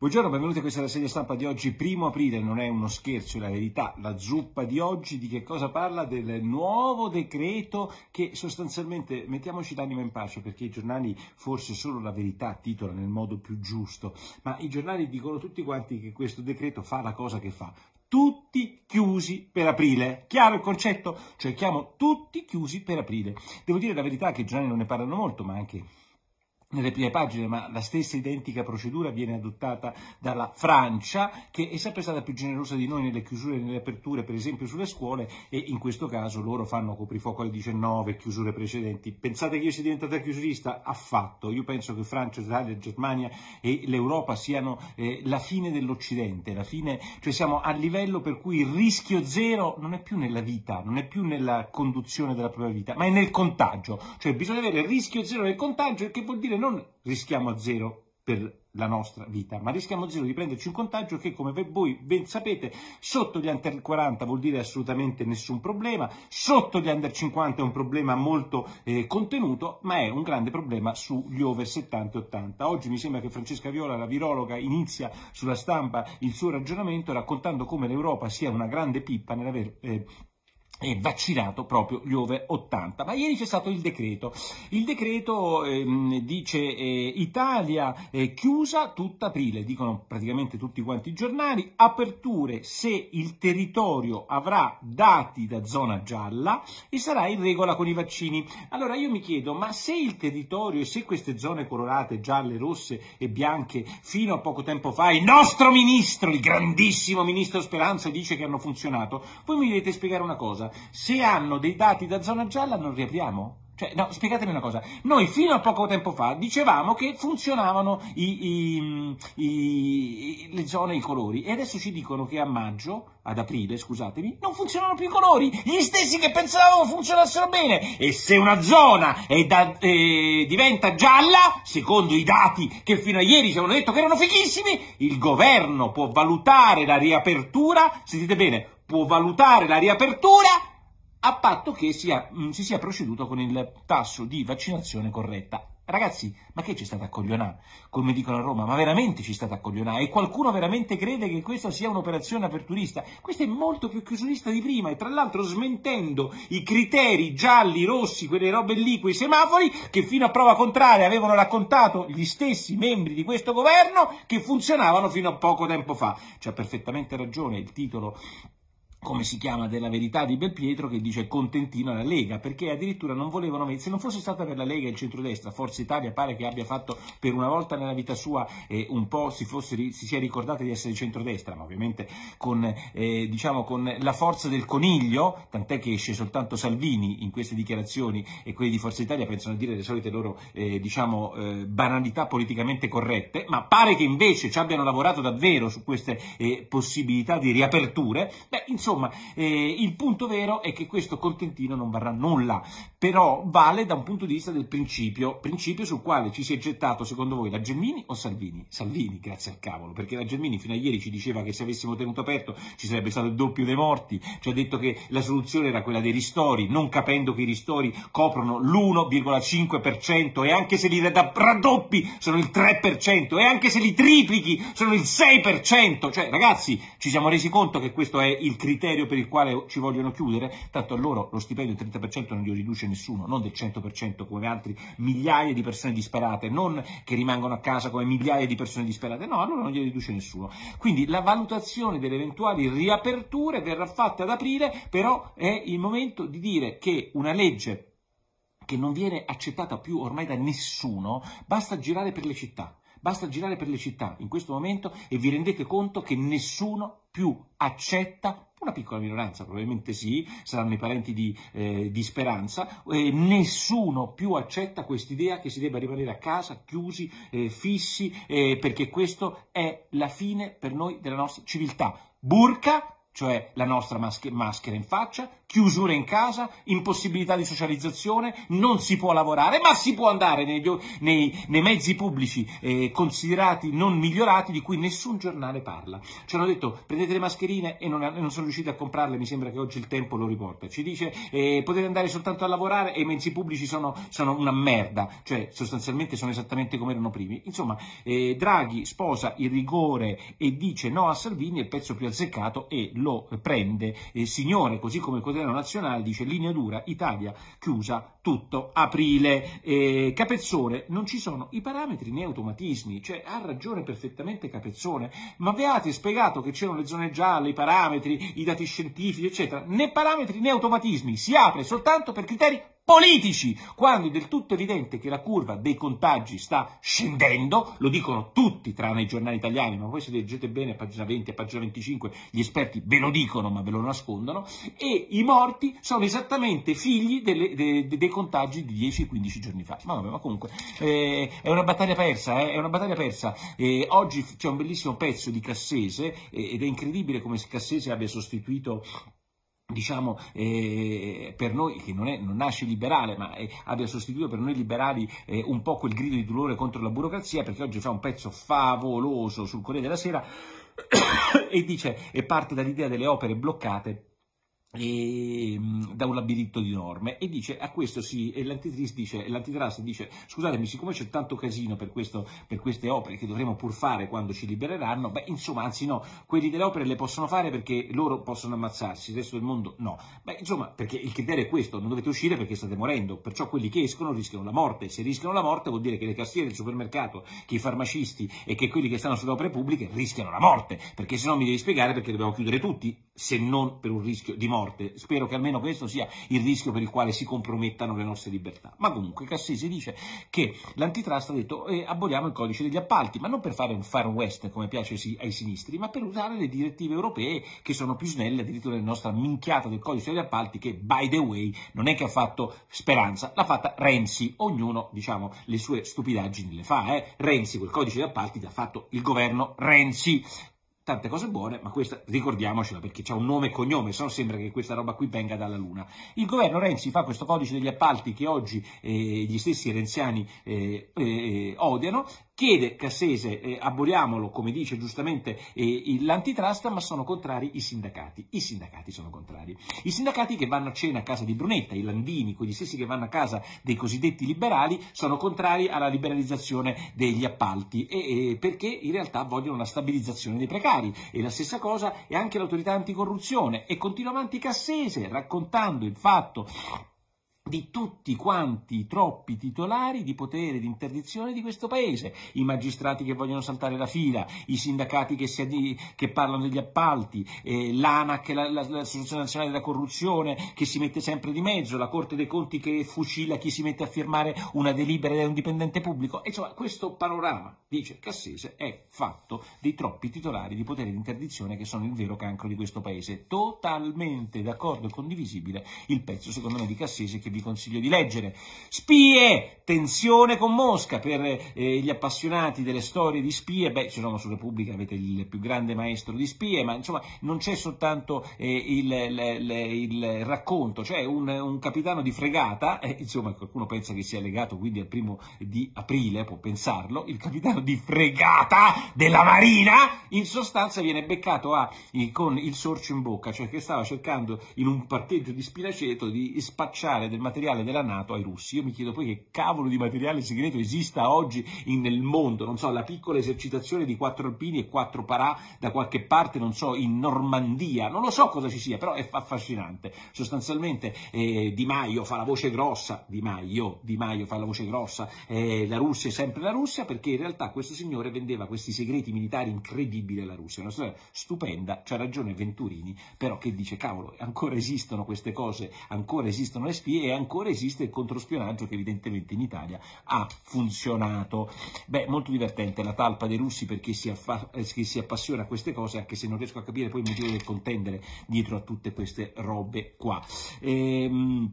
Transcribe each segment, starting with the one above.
Buongiorno, benvenuti a questa rassegna stampa di oggi, primo aprile, non è uno scherzo, è la verità. La zuppa di oggi di che cosa parla? Del nuovo decreto che sostanzialmente, mettiamoci l'anima in pace, perché i giornali forse solo la verità titola nel modo più giusto, ma i giornali dicono tutti quanti che questo decreto fa la cosa che fa. Tutti chiusi per aprile. Chiaro il concetto? Cioè chiamo tutti chiusi per aprile. Devo dire la verità che i giornali non ne parlano molto, ma anche nelle prime pagine, ma la stessa identica procedura viene adottata dalla Francia, che è sempre stata più generosa di noi nelle chiusure e nelle aperture, per esempio sulle scuole, e in questo caso loro fanno coprifuoco alle 19, chiusure precedenti. Pensate che io sia diventato chiusurista? Affatto. Io penso che Francia, Italia, Germania e l'Europa siano eh, la fine dell'Occidente, la fine, cioè siamo a livello per cui il rischio zero non è più nella vita, non è più nella conduzione della propria vita, ma è nel contagio. Cioè bisogna avere il rischio zero nel contagio, che vuol dire non rischiamo a zero per la nostra vita, ma rischiamo zero di prenderci un contagio che, come voi ben sapete, sotto gli under 40 vuol dire assolutamente nessun problema, sotto gli under 50 è un problema molto eh, contenuto, ma è un grande problema sugli over 70 e 80. Oggi mi sembra che Francesca Viola, la virologa, inizia sulla stampa il suo ragionamento raccontando come l'Europa sia una grande pippa nell'aver eh, e vaccinato proprio gli over 80. Ma ieri c'è stato il decreto. Il decreto ehm, dice eh, Italia è eh, chiusa tutta aprile, dicono praticamente tutti quanti i giornali, aperture se il territorio avrà dati da zona gialla e sarà in regola con i vaccini. Allora io mi chiedo, ma se il territorio e se queste zone colorate, gialle, rosse e bianche, fino a poco tempo fa il nostro ministro, il grandissimo ministro Speranza dice che hanno funzionato, voi mi dovete spiegare una cosa. Se hanno dei dati da zona gialla non riapriamo? Cioè, no, spiegatemi una cosa. Noi fino a poco tempo fa dicevamo che funzionavano i, i, i, le zone, i colori, e adesso ci dicono che a maggio, ad aprile, scusatemi, non funzionano più i colori, gli stessi che pensavamo funzionassero bene. E se una zona da, eh, diventa gialla, secondo i dati che fino a ieri ci avevano detto che erano fichissimi, il governo può valutare la riapertura, sentite bene, può valutare la riapertura a patto che sia, mh, mm, si sia proceduto con il tasso di vaccinazione corretta. Ragazzi, ma che ci state a coglionare? Come dicono a Roma, ma veramente ci state a coglionare? E qualcuno veramente crede che questa sia un'operazione aperturista? Questa è molto più chiusurista di prima e tra l'altro smentendo i criteri gialli, rossi, quelle robe lì, quei semafori che fino a prova contraria avevano raccontato gli stessi membri di questo governo che funzionavano fino a poco tempo fa. C'ha perfettamente ragione il titolo come si chiama, della verità di Belpietro che dice contentino alla Lega, perché addirittura non volevano se non fosse stata per la Lega e il centrodestra, Forza Italia pare che abbia fatto per una volta nella vita sua eh, un po', si, fosse, si sia ricordata di essere centrodestra, ma ovviamente con, eh, diciamo, con la forza del coniglio, tant'è che esce soltanto Salvini in queste dichiarazioni e quelli di Forza Italia pensano a dire le solite loro eh, diciamo, eh, banalità politicamente corrette, ma pare che invece ci abbiano lavorato davvero su queste eh, possibilità di riaperture, Beh, insomma, Insomma, eh, il punto vero è che questo contentino non varrà nulla, però vale da un punto di vista del principio, principio sul quale ci si è gettato, secondo voi, la Gelmini o Salvini? Salvini, grazie al cavolo, perché la Gelmini fino a ieri ci diceva che se avessimo tenuto aperto ci sarebbe stato il doppio dei morti, ci ha detto che la soluzione era quella dei ristori, non capendo che i ristori coprono l'1,5% e anche se li raddoppi sono il 3% e anche se li triplichi sono il 6%, cioè ragazzi ci siamo resi conto che questo è il criterio criterio per il quale ci vogliono chiudere, tanto a loro lo stipendio del 30% non glielo riduce nessuno, non del 100% come altri migliaia di persone disperate, non che rimangono a casa come migliaia di persone disperate, no, a loro non glielo riduce nessuno. Quindi la valutazione delle eventuali riaperture verrà fatta ad aprile, però è il momento di dire che una legge che non viene accettata più ormai da nessuno, basta girare per le città. Basta girare per le città in questo momento e vi rendete conto che nessuno più accetta una piccola minoranza, probabilmente sì, saranno i parenti di, eh, di Speranza, eh, nessuno più accetta quest'idea che si debba rimanere a casa, chiusi, eh, fissi, eh, perché questa è la fine per noi della nostra civiltà. Burca, cioè la nostra masche maschera in faccia, chiusura in casa, impossibilità di socializzazione, non si può lavorare, ma si può andare nei, nei, nei mezzi pubblici eh, considerati non migliorati di cui nessun giornale parla. Ci hanno detto prendete le mascherine e non, non, sono riusciti a comprarle, mi sembra che oggi il tempo lo riporta. Ci dice eh, potete andare soltanto a lavorare e i mezzi pubblici sono, sono una merda, cioè sostanzialmente sono esattamente come erano primi. Insomma, eh, Draghi sposa il rigore e dice no a Salvini, il pezzo più azzeccato e lo prende, eh, signore, così come potete quotidiano nazionale dice linea dura, Italia chiusa tutto aprile. Eh, Capezzone, non ci sono i parametri né automatismi, cioè ha ragione perfettamente Capezzone, ma avevate spiegato che c'erano le zone gialle, i parametri, i dati scientifici, eccetera, né parametri né automatismi, si apre soltanto per criteri politici, quando è del tutto evidente che la curva dei contagi sta scendendo, lo dicono tutti tranne i giornali italiani, ma voi se leggete bene pagina 20 e pagina 25 gli esperti ve lo dicono ma ve lo nascondono, e i morti sono esattamente figli delle, de, de, dei contagi di 10-15 giorni fa. Ma, vabbè, ma comunque eh, è una battaglia persa, eh, è una battaglia persa. Eh, oggi c'è un bellissimo pezzo di Cassese eh, ed è incredibile come Cassese abbia sostituito diciamo eh, per noi che non, è, non nasce liberale ma eh, abbia sostituito per noi liberali eh, un po' quel grido di dolore contro la burocrazia perché oggi fa un pezzo favoloso sul Corriere della Sera e dice e parte dall'idea delle opere bloccate e, ehm, da un labirinto di norme e dice a questo sì e l'antitrust dice, l'antitrust dice scusatemi siccome c'è tanto casino per, questo, per queste opere che dovremo pur fare quando ci libereranno beh insomma anzi no quelli delle opere le possono fare perché loro possono ammazzarsi il resto del mondo no beh insomma perché il criterio è questo non dovete uscire perché state morendo perciò quelli che escono rischiano la morte se rischiano la morte vuol dire che le cassiere del supermercato che i farmacisti e che quelli che stanno sulle opere pubbliche rischiano la morte perché se no mi devi spiegare perché dobbiamo chiudere tutti se non per un rischio di morte morte. Spero che almeno questo sia il rischio per il quale si compromettano le nostre libertà. Ma comunque Cassisi dice che l'antitrust ha detto eh, aboliamo il codice degli appalti, ma non per fare un far west come piace ai sinistri, ma per usare le direttive europee che sono più snelle, addirittura la nostra minchiata del codice degli appalti che, by the way, non è che ha fatto Speranza, l'ha fatta Renzi. Ognuno, diciamo, le sue stupidaggini le fa. Eh? Renzi, quel codice degli appalti l'ha fatto il governo Renzi tante cose buone, ma questa ricordiamocela perché c'è un nome e cognome, se no sembra che questa roba qui venga dalla Luna. Il governo Renzi fa questo codice degli appalti che oggi eh, gli stessi renziani eh, eh, odiano, chiede Cassese, eh, aboliamolo come dice giustamente eh, l'antitrust, ma sono contrari i sindacati. I sindacati sono contrari. I sindacati che vanno a cena a casa di Brunetta, i Landini, quegli stessi che vanno a casa dei cosiddetti liberali, sono contrari alla liberalizzazione degli appalti e, e perché in realtà vogliono la stabilizzazione dei precari. E la stessa cosa è anche l'autorità anticorruzione. E continua avanti Cassese raccontando il fatto di tutti quanti i troppi titolari di potere di interdizione di questo paese, i magistrati che vogliono saltare la fila, i sindacati che, adi- che parlano degli appalti, eh, l'ANAC, la, la, l'Associazione Nazionale della Corruzione che si mette sempre di mezzo, la Corte dei Conti che fucila chi si mette a firmare una delibera da un dipendente pubblico, insomma questo panorama, dice Cassese, è fatto dei troppi titolari di potere di interdizione che sono il vero cancro di questo paese, totalmente d'accordo e condivisibile il pezzo secondo me di Cassese che vi vi consiglio di leggere. Spie, tensione con Mosca, per eh, gli appassionati delle storie di spie, beh, ci sono su Repubblica avete il più grande maestro di spie, ma insomma, non c'è soltanto eh, il, il, il, racconto, c'è un, un, capitano di fregata, eh, insomma, qualcuno pensa che sia legato quindi al primo di aprile, può pensarlo, il capitano di fregata della Marina, in sostanza viene beccato a, con il sorcio in bocca, cioè che stava cercando in un parcheggio di Spinaceto di spacciare del materiale della Nato ai russi. Io mi chiedo poi che cavolo di materiale segreto esista oggi in, nel mondo, non so, la piccola esercitazione di quattro alpini e quattro parà da qualche parte, non so, in Normandia, non lo so cosa ci sia, però è affascinante. Sostanzialmente eh, Di Maio fa la voce grossa, Di Maio, Di Maio fa la voce grossa, eh, la Russia è sempre la Russia, perché in realtà questo signore vendeva questi segreti militari incredibili alla Russia, una storia stupenda, c'ha ragione Venturini, però che dice, cavolo, ancora esistono queste cose, ancora esistono le spie ancora esiste il controspionaggio che evidentemente in Italia ha funzionato. Beh, molto divertente la talpa dei russi per chi si, eh, chi si appassiona a queste cose, anche se non riesco a capire poi il motivo del contendere dietro a tutte queste robe qua. Ehm,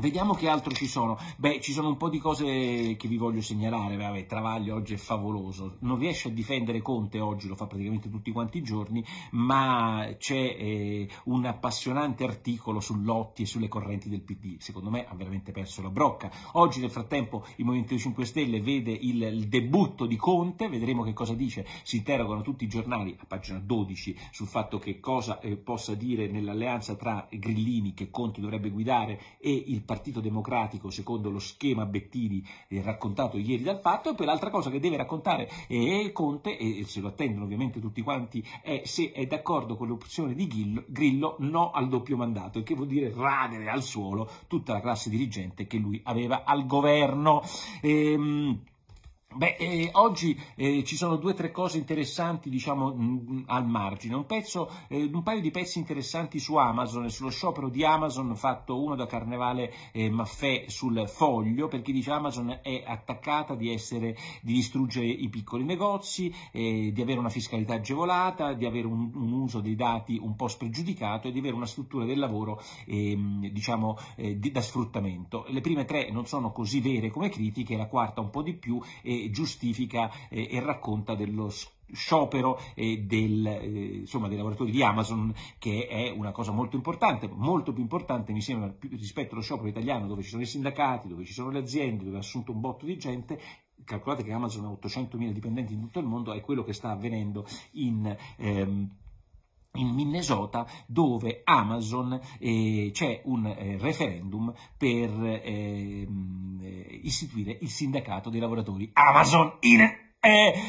Vediamo che altro ci sono. Beh, ci sono un po' di cose che vi voglio segnalare. Vabbè, Travaglio oggi è favoloso. Non riesce a difendere Conte oggi, lo fa praticamente tutti quanti i giorni, ma c'è eh, un appassionante articolo su Lotti e sulle correnti del PD. Secondo me ha veramente perso la brocca. Oggi nel frattempo il Movimento 5 Stelle vede il, il debutto di Conte, vedremo che cosa dice. Si interrogano tutti i giornali, a pagina 12, sul fatto che cosa eh, possa dire nell'alleanza tra Grillini, che Conte dovrebbe guidare, e il Partito Democratico secondo lo schema Bettini eh, raccontato ieri dal patto e poi l'altra cosa che deve raccontare eh, Conte, e se lo attendono ovviamente tutti quanti, è se è d'accordo con l'opzione di Grillo, Grillo no al doppio mandato, il che vuol dire radere al suolo tutta la classe dirigente che lui aveva al governo. Ehm, Beh, eh, oggi eh, ci sono due o tre cose interessanti, diciamo, mh, mm, mm, al margine. Un, pezzo, eh, un, paio di pezzi interessanti su Amazon e sullo sciopero di Amazon, fatto uno da Carnevale eh, Maffè sul foglio, perché dice Amazon è attaccata di, essere, di distruggere i piccoli negozi, eh, di avere una fiscalità agevolata, di avere un, un, uso dei dati un po' spregiudicato e di avere una struttura del lavoro, ehm, diciamo, eh, di, da sfruttamento. Le prime tre non sono così vere come critiche, la quarta un po' di più giustifica eh, e racconta dello sciopero eh, del, eh, insomma, dei lavoratori di Amazon, che è una cosa molto importante, molto più importante mi sembra rispetto allo sciopero italiano dove ci sono i sindacati, dove ci sono le aziende, dove ha assunto un botto di gente, calcolate che Amazon ha 800.000 dipendenti in tutto il mondo, è quello che sta avvenendo in... Ehm, in Minnesota dove Amazon eh, c'è un eh, referendum per ehm istituire il sindacato dei lavoratori Amazon in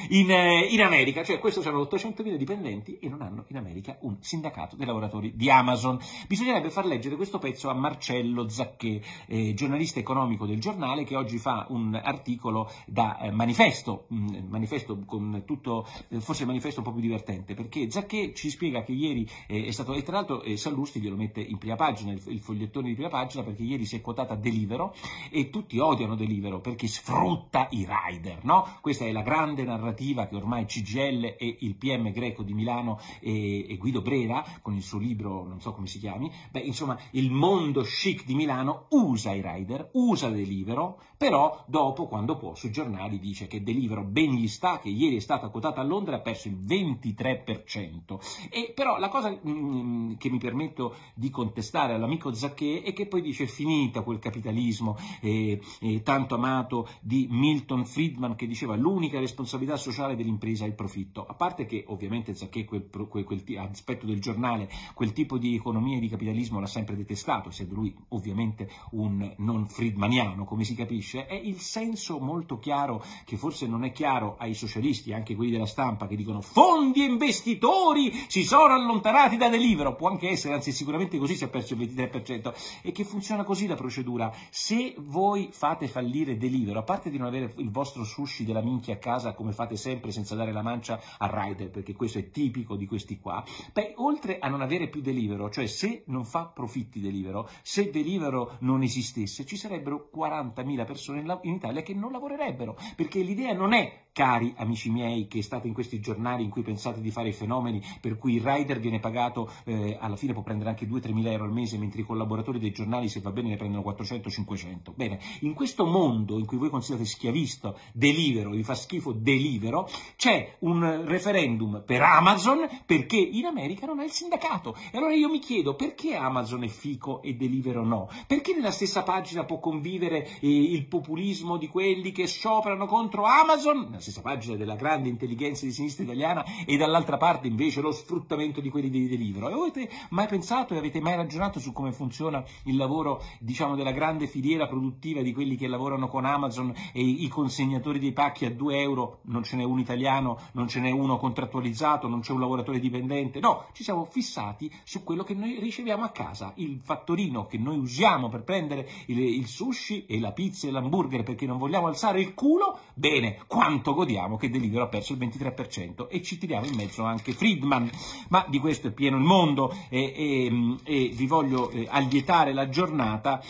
in, eh, in, America. Cioè, questo hanno 800.000 dipendenti e non hanno in America un sindacato dei lavoratori di Amazon. Bisognerebbe far leggere questo pezzo a Marcello Zacchè, eh, giornalista economico del giornale, che oggi fa un articolo da eh, manifesto, mh, mm, manifesto con tutto, eh, forse il manifesto un po' più divertente, perché Zacchè ci spiega che ieri eh, è stato, e tra l'altro eh, Sallusti glielo mette in prima pagina, il, il fogliettone di prima pagina, perché ieri si è quotata Delivero e tutti odiano Delivero perché sfrutta i rider, no? Questa è la grande grande narrativa che ormai CGL e il PM greco di Milano e, e Guido Brera, con il suo libro, non so come si chiami, beh, insomma, il mondo chic di Milano usa i rider, usa Delivero, però dopo, quando può, sui giornali dice che Delivero ben gli sta, che ieri è stata quotata a Londra e ha perso il 23%. E però la cosa mh, mm, mm, che mi permetto di contestare all'amico Zacchè è che poi dice è finita quel capitalismo eh, eh, tanto amato di Milton Friedman che diceva l'unica responsabilità sociale dell'impresa è il profitto. A parte che ovviamente Zacchè quel, quel, quel aspetto del giornale, quel tipo di economia e di capitalismo l'ha sempre detestato, essendo lui ovviamente un non friedmaniano, come si capisce dice è il senso molto chiaro che forse non è chiaro ai socialisti, anche quelli della stampa, che dicono fondi e investitori si sono allontanati da Delivero, può anche essere, anzi sicuramente così si è perso il 23%, e che funziona così la procedura. Se voi fate fallire Delivero, a parte di non avere il vostro sushi della minchia a casa come fate sempre senza dare la mancia a rider, perché questo è tipico di questi qua, beh, oltre a non avere più Delivero, cioè se non fa profitti Delivero, se Delivero non esistesse, ci sarebbero 40.000 persone persone in, in Italia che non lavorerebbero, perché l'idea non è cari amici miei, che state in questi giornali in cui pensate di fare i fenomeni, per cui il rider viene pagato, eh, alla fine può prendere anche 2-3 mila euro al mese, mentre i collaboratori dei giornali, se va bene, ne prendono 400-500. Bene, in questo mondo in cui voi considerate schiavisto delivero, vi fa schifo delivero, c'è un referendum per Amazon perché in America non è il sindacato. E allora io mi chiedo perché Amazon è fico e delivero no? Perché nella stessa pagina può convivere eh, il populismo di quelli che scioperano contro Amazon? stessa pagina della grande intelligenza di sinistra italiana e dall'altra parte invece lo sfruttamento di quelli dei delivero. E avete mai pensato e avete mai ragionato su come funziona il lavoro diciamo, della grande filiera produttiva di quelli che lavorano con Amazon e i consegnatori dei pacchi a 2 euro? Non ce n'è un italiano, non ce n'è uno contrattualizzato, non c'è un lavoratore dipendente. No, ci siamo fissati su quello che noi riceviamo a casa, il fattorino che noi usiamo per prendere il, il sushi e la pizza e l'hamburger perché non vogliamo alzare il culo. Bene, quanto Filippo Godiamo che Delivero ha perso il 23% e ci tiriamo in mezzo anche Friedman, ma di questo è pieno il mondo e, e, e vi voglio eh, allietare la giornata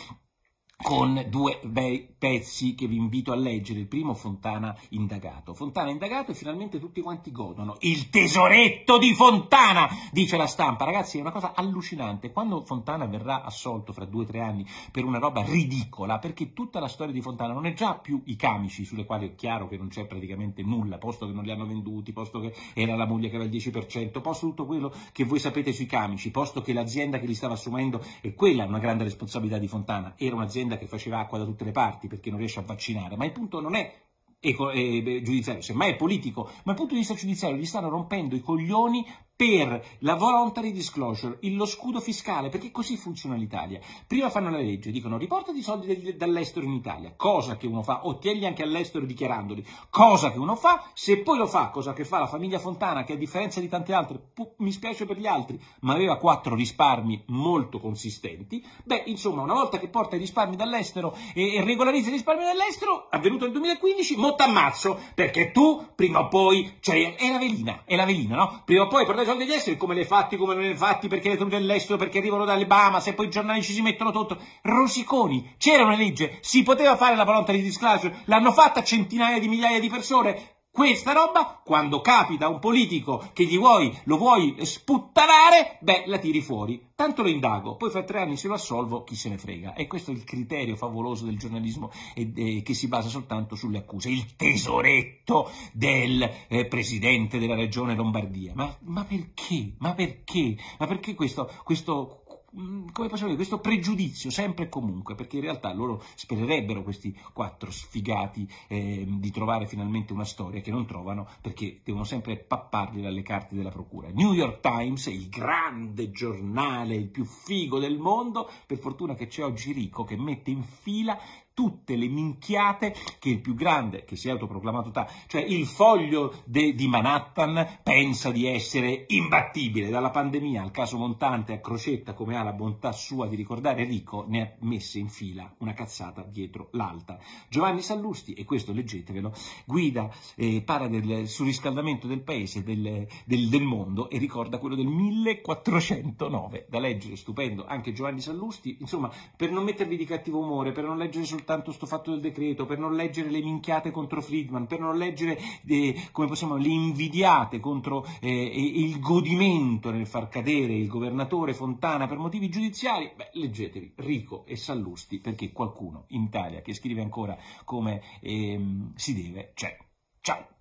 con due bei pezzi che vi invito a leggere. Il primo, Fontana indagato. Fontana indagato e finalmente tutti quanti godono. Il tesoretto di Fontana, dice la stampa. Ragazzi, è una cosa allucinante. Quando Fontana verrà assolto fra due o tre anni per una roba ridicola, perché tutta la storia di Fontana non è già più i camici, sulle quali è chiaro che non c'è praticamente nulla, posto che non li hanno venduti, posto che era la moglie che aveva il 10%, posto tutto quello che voi sapete sui camici, posto che l'azienda che li stava assumendo, è quella una grande responsabilità di Fontana, era un'azienda Guinda che faceva acqua da tutte le parti perché non riesce a vaccinare, ma il punto non è eco, eh, giudiziario, semmai è politico, ma dal punto di vista giudiziario gli stanno rompendo i coglioni per la voluntary disclosure, lo scudo fiscale, perché così funziona l'Italia. Prima fanno la legge, dicono riportati i soldi dall'estero in Italia, cosa che uno fa, o ottienli anche all'estero dichiarandoli, cosa che uno fa, se poi lo fa, cosa che fa la famiglia Fontana, che a differenza di tante altre, mi spiace per gli altri, ma aveva quattro risparmi molto consistenti, beh, insomma, una volta che porta i risparmi dall'estero e, e regolarizza i risparmi dall'estero, avvenuto nel 2015, mo t'ammazzo, perché tu prima o poi, cioè, è la velina, è la velina, no? Prima o poi portai sono degli esteri, come le fatti, come non le fatti, perché le tenute dall'estero, perché arrivano dall'Alabama, se poi i giornali ci si mettono tutto. Rosiconi, c'era una legge, si poteva fare la volontà di disclosure, l'hanno fatta centinaia di migliaia di persone, questa roba, quando capita un politico che gli vuoi, lo vuoi sputtanare, beh, la tiri fuori. Tanto lo indago, poi fra tre anni se lo assolvo, chi se ne frega. E questo è il criterio favoloso del giornalismo eh, eh, che si basa soltanto sulle accuse. Il tesoretto del eh, presidente della regione Lombardia. Ma, ma, perché? Ma perché? Ma perché questo, questo Mm, come possiamo dire, questo pregiudizio sempre e comunque, perché in realtà loro spererebbero questi quattro sfigati eh, di trovare finalmente una storia che non trovano perché devono sempre papparli dalle carte della procura. New York Times, il grande giornale, il più figo del mondo, per fortuna che c'è oggi Rico che mette in fila tutte le minchiate che il più grande, che si è autoproclamato tale, cioè il foglio de, di Manhattan pensa di essere imbattibile, dalla pandemia al caso montante a Crocetta come ha la bontà sua di ricordare Rico, ne ha messe in fila una cazzata dietro l'altra. Giovanni Sallusti, e questo leggetevelo, guida, eh, parla del surriscaldamento del paese, del, del, del mondo e ricorda quello del 1409, da leggere stupendo anche Giovanni Sallusti, insomma per non mettervi di cattivo umore, per non leggere sul soltanto sto fatto del decreto, per non leggere le minchiate contro Friedman, per non leggere eh, come possiamo, le invidiate contro eh, il godimento nel far cadere il governatore Fontana per motivi giudiziari, beh, leggetevi Rico e Sallusti perché qualcuno in Italia che scrive ancora come ehm, si deve c'è. Cioè, ciao!